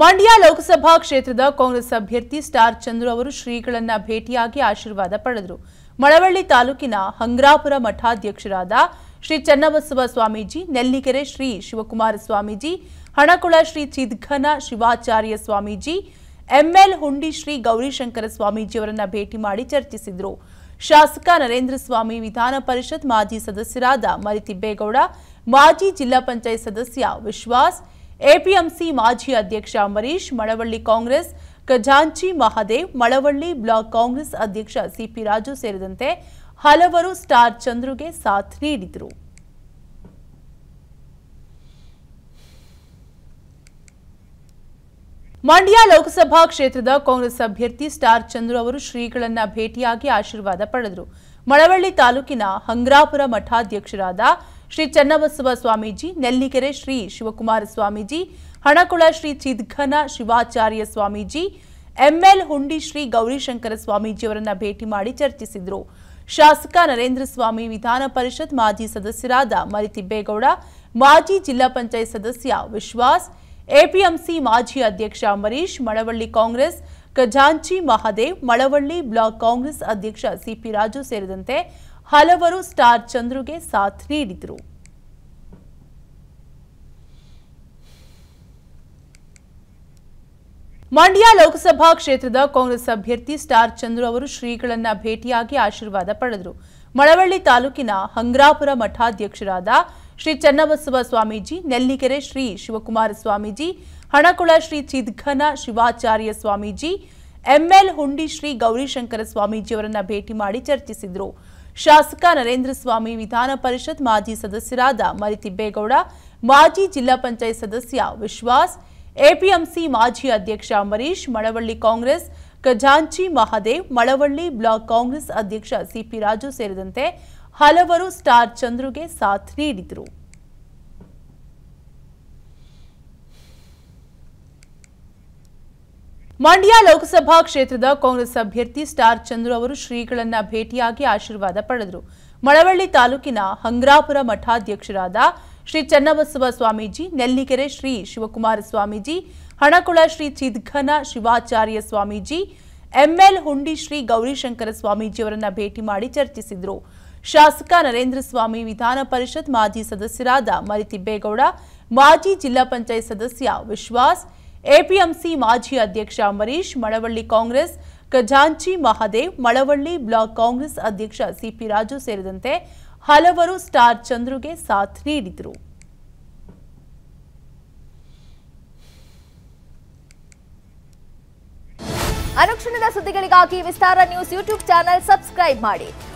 ಮಂಡ್ಯ ಲೋಕಸಭಾ ಕ್ಷೇತ್ರದ ಕಾಂಗ್ರೆಸ್ ಅಭ್ಯರ್ಥಿ ಸ್ಟಾರ್ ಚಂದ್ರು ಅವರು ಶ್ರೀಗಳನ್ನ ಭೇಟಿಯಾಗಿ ಆಶೀರ್ವಾದ ಪಡೆದರು ಮಳವಳ್ಳಿ ತಾಲೂಕಿನ ಹಂಗ್ರಾಪುರ ಮಠಾಧ್ಯಕ್ಷರಾದ ಶ್ರೀ ಚನ್ನಬಸವ ಸ್ವಾಮೀಜಿ ನೆಲ್ಲಿಕೆರೆ ಶ್ರೀ ಶಿವಕುಮಾರ ಸ್ವಾಮೀಜಿ ಹಣಕುಳ ಶ್ರೀ ಚಿದ್ಘನ ಶಿವಾಚಾರ್ಯ ಸ್ವಾಮೀಜಿ ಎಂಎಲ್ ಹುಂಡಿ ಶ್ರೀ ಗೌರಿಶಂಕರ ಅವರನ್ನ ಭೇಟಿ ಮಾಡಿ ಚರ್ಚಿಸಿದರು ಶಾಸಕ ನರೇಂದ್ರ ಸ್ವಾಮಿ ವಿಧಾನ ಪರಿಷತ್ ಮಾಜಿ ಸದಸ್ಯರಾದ ಮರಿತಿಬ್ಬೇಗೌಡ ಮಾಜಿ ಜಿಲ್ಲಾ ಪಂಚಾಯತ್ ಸದಸ್ಯ ವಿಶ್ವಾಸ್ ಎಪಿಎಂಸಿ ಮಾಜಿ ಅಧ್ಯಕ್ಷ ಅಂಬರೀಶ್ ಮಳವಳ್ಳಿ ಕಾಂಗ್ರೆಸ್ ಖಜಾಂಚಿ ಮಹಾದೇವ್ ಮಳವಳ್ಳಿ ಬ್ಲಾಕ್ ಕಾಂಗ್ರೆಸ್ ಅಧ್ಯಕ್ಷ ಸಿಪಿ ರಾಜು ಸೇರಿದಂತೆ ಹಲವರು ಸ್ಟಾರ್ ಚಂದ್ರುಗೆ ಸಾಥ್ ನೀಡಿದರು ಮಂಡ್ಯ ಲೋಕಸಭಾ ಕ್ಷೇತ್ರದ ಕಾಂಗ್ರೆಸ್ ಅಭ್ಯರ್ಥಿ ಸ್ಟಾರ್ ಚಂದ್ರು ಅವರು ಶ್ರೀಗಳನ್ನ ಭೇಟಿಯಾಗಿ ಆಶೀರ್ವಾದ ಪಡೆದರು ಮಳವಳ್ಳಿ ತಾಲೂಕಿನ ಹಂಗ್ರಾಪುರ ಮಠಾಧ್ಯಕ್ಷರಾದ ಶ್ರೀ ಚನ್ನಬಸವ ಸ್ವಾಮೀಜಿ ನೆಲ್ಲಿಕೆರೆ ಶ್ರೀ ಶಿವಕುಮಾರ ಸ್ವಾಮೀಜಿ ಹಣಕುಳ ಶ್ರೀ ಚಿದ್ಘನ ಶಿವಾಚಾರ್ಯ ಸ್ವಾಮೀಜಿ ಎಂಎಲ್ ಹುಂಡಿ ಶ್ರೀ ಗೌರಿಶಂಕರ ಸ್ವಾಮೀಜಿಯವರನ್ನ ಭೇಟಿ ಮಾಡಿ ಚರ್ಚಿಸಿದರು ಶಾಸಕ ನರೇಂದ್ರ ಸ್ವಾಮಿ ವಿಧಾನ ಪರಿಷತ್ ಮಾಜಿ ಸದಸ್ಯರಾದ ಮರಿತಿಬ್ಬೇಗೌಡ ಮಾಜಿ ಜಿಲ್ಲಾ ಪಂಚಾಯತ್ ಸದಸ್ಯ ವಿಶ್ವಾಸ್ ಎಪಿಎಂಸಿ ಮಾಜಿ ಅಧ್ಯಕ್ಷ ಅಂಬರೀಶ್ ಮಳವಳ್ಳಿ ಕಾಂಗ್ರೆಸ್ ಖಜಾಂಚಿ ಮಹಾದೇವ್ ಮಳವಳ್ಳಿ ಬ್ಲಾಕ್ ಕಾಂಗ್ರೆಸ್ ಅಧ್ಯಕ್ಷ ಸಿಪಿ ರಾಜು ಸೇರಿದಂತೆ ಹಲವರು ಸ್ಟಾರ್ ಚಂದ್ರುಗೆ ಸಾಥ್ ನೀಡಿದರು ಮಂಡ್ಯ ಲೋಕಸಭಾ ಕ್ಷೇತ್ರದ ಕಾಂಗ್ರೆಸ್ ಅಭ್ಯರ್ಥಿ ಸ್ಟಾರ್ ಚಂದ್ರು ಅವರು ಶ್ರೀಗಳನ್ನ ಭೇಟಿಯಾಗಿ ಆಶೀರ್ವಾದ ಪಡೆದರು ಮಳವಳ್ಳಿ ತಾಲೂಕಿನ ಹಂಗ್ರಾಪುರ ಮಠಾಧ್ಯಕ್ಷರಾದ ಶ್ರೀ ಚನ್ನಬಸವ ಸ್ವಾಮೀಜಿ ನೆಲ್ಲಿಕೆರೆ ಶ್ರೀ ಶಿವಕುಮಾರ ಸ್ವಾಮೀಜಿ ಹಣಕುಳ ಶ್ರೀ ಚಿದ್ಘನ ಶಿವಾಚಾರ್ಯ ಸ್ವಾಮೀಜಿ ಎಂಎಲ್ ಹುಂಡಿ ಶ್ರೀ ಗೌರಿಶಂಕರ ಸ್ವಾಮೀಜಿಯವರನ್ನ ಭೇಟಿ ಮಾಡಿ ಚರ್ಚಿಸಿದರು ಶಾಸಕ ನರೇಂದ್ರ ಸ್ವಾಮಿ ವಿಧಾನ ಪರಿಷತ್ ಮಾಜಿ ಸದಸ್ಯರಾದ ಮರಿತಿಬ್ಬೇಗೌಡ ಮಾಜಿ ಜಿಲ್ಲಾ ಪಂಚಾಯತ್ ಸದಸ್ಯ ವಿಶ್ವಾಸ್ ಎಪಿಎಂಸಿ ಮಾಜಿ ಅಧ್ಯಕ್ಷ ಅಂಬರೀಶ್ ಮಳವಳ್ಳಿ ಕಾಂಗ್ರೆಸ್ ಖಜಾಂಚಿ ಮಹಾದೇವ್ ಮಳವಳ್ಳಿ ಬ್ಲಾಕ್ ಕಾಂಗ್ರೆಸ್ ಅಧ್ಯಕ್ಷ ಸಿಪಿ ರಾಜು ಸೇರಿದಂತೆ ಹಲವರು ಸ್ಟಾರ್ ಚಂದ್ರುಗೆ ಸಾಥ್ ನೀಡಿದರು ಮಂಡ್ಯ ಲೋಕಸಭಾ ಕ್ಷೇತ್ರದ ಕಾಂಗ್ರೆಸ್ ಅಭ್ಯರ್ಥಿ ಸ್ಟಾರ್ ಚಂದ್ರು ಅವರು ಶ್ರೀಗಳನ್ನ ಭೇಟಿಯಾಗಿ ಆಶೀರ್ವಾದ ಪಡೆದರು ಮಳವಳ್ಳಿ ತಾಲೂಕಿನ ಹಂಗ್ರಾಪುರ ಮಠಾಧ್ಯಕ್ಷರಾದ ಶ್ರೀ ಚನ್ನಬಸವ ಸ್ವಾಮೀಜಿ ನೆಲ್ಲಿಕೆರೆ ಶ್ರೀ ಶಿವಕುಮಾರ ಸ್ವಾಮೀಜಿ ಹಣಕುಳ ಶ್ರೀ ಚಿದ್ಘನ ಶಿವಾಚಾರ್ಯ ಸ್ವಾಮೀಜಿ ಎಂಎಲ್ ಹುಂಡಿ ಶ್ರೀ ಗೌರಿಶಂಕರ ಸ್ವಾಮೀಜಿಯವರನ್ನ ಭೇಟಿ ಮಾಡಿ ಚರ್ಚಿಸಿದರು ಶಾಸಕ ನರೇಂದ್ರ ಸ್ವಾಮಿ ವಿಧಾನ ಪರಿಷತ್ ಮಾಜಿ ಸದಸ್ಯರಾದ ಮರಿತಿಬ್ಬೇಗೌಡ ಮಾಜಿ ಜಿಲ್ಲಾ ಪಂಚಾಯತ್ ಸದಸ್ಯ ವಿಶ್ವಾಸ್ ಎಪಿಎಂಸಿ ಮಾಜಿ ಅಧ್ಯಕ್ಷ ಅಂಬರೀಶ್ ಮಳವಳ್ಳಿ ಕಾಂಗ್ರೆಸ್ ಖಜಾಂಚಿ ಮಹಾದೇವ್ ಮಳವಳ್ಳಿ ಬ್ಲಾಕ್ ಕಾಂಗ್ರೆಸ್ ಅಧ್ಯಕ್ಷ ಸಿಪಿ ರಾಜು ಸೇರಿದಂತೆ ಹಲವರು ಸ್ಟಾರ್ ಚಂದ್ರುಗೆ ಸಾಥ್ ನೀಡಿದರು ಅನುಕ್ಷಣದ ಸುದ್ದಿಗಳಿಗಾಗಿ Vistara news YouTube channel subscribe ಮಾಡಿ